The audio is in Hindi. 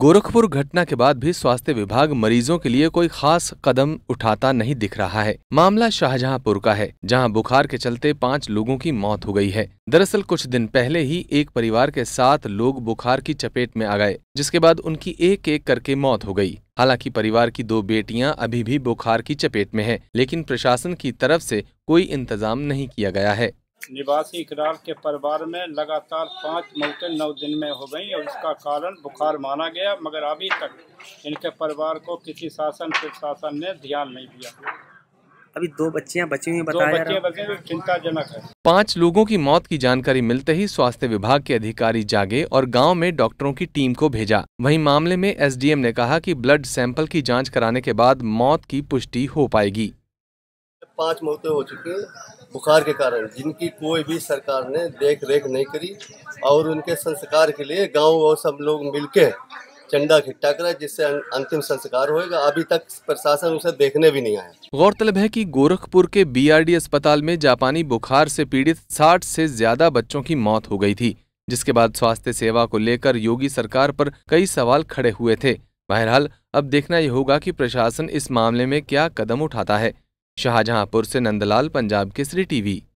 गोरखपुर घटना के बाद भी स्वास्थ्य विभाग मरीजों के लिए कोई खास कदम उठाता नहीं दिख रहा है मामला शाहजहांपुर का है जहां बुखार के चलते पाँच लोगों की मौत हो गई है दरअसल कुछ दिन पहले ही एक परिवार के सात लोग बुखार की चपेट में आ गए जिसके बाद उनकी एक एक करके मौत हो गई हालांकि परिवार की दो बेटियां अभी भी बुखार की चपेट में हैं, लेकिन प्रशासन की तरफ से कोई इंतजाम नहीं किया गया है निवासी इकरार के परिवार में लगातार पाँच मौतें नौ दिन में हो गई और इसका कारण बुखार माना गया मगर अभी तक इनके परिवार को किसी शासन प्रशासन ने ध्यान नहीं दिया अभी दो बच्चियां बची हुई बताया चिंताजनक है पांच लोगों की मौत की जानकारी मिलते ही स्वास्थ्य विभाग के अधिकारी जागे और गांव में डॉक्टरों की टीम को भेजा वहीं मामले में एसडीएम ने कहा कि ब्लड सैंपल की जांच कराने के बाद मौत की पुष्टि हो पाएगी पांच मौतें हो चुकी बुखार के कारण जिनकी कोई भी सरकार ने देख रेख नहीं करी और उनके संस्कार के लिए गांव और सब लोग मिलके चंदा इकट्ठा करा जिससे अं-, अंतिम संस्कार होएगा अभी तक प्रशासन उसे देखने भी नहीं आया गौरतलब है कि गोरखपुर के बीआरडी अस्पताल में जापानी बुखार से पीड़ित 60 से ज्यादा बच्चों की मौत हो गई थी जिसके बाद स्वास्थ्य सेवा को लेकर योगी सरकार पर कई सवाल खड़े हुए थे बहरहाल अब देखना यह होगा कि प्रशासन इस मामले में क्या कदम उठाता है शाहजहांपुर से नंदलाल पंजाब केसरी टीवी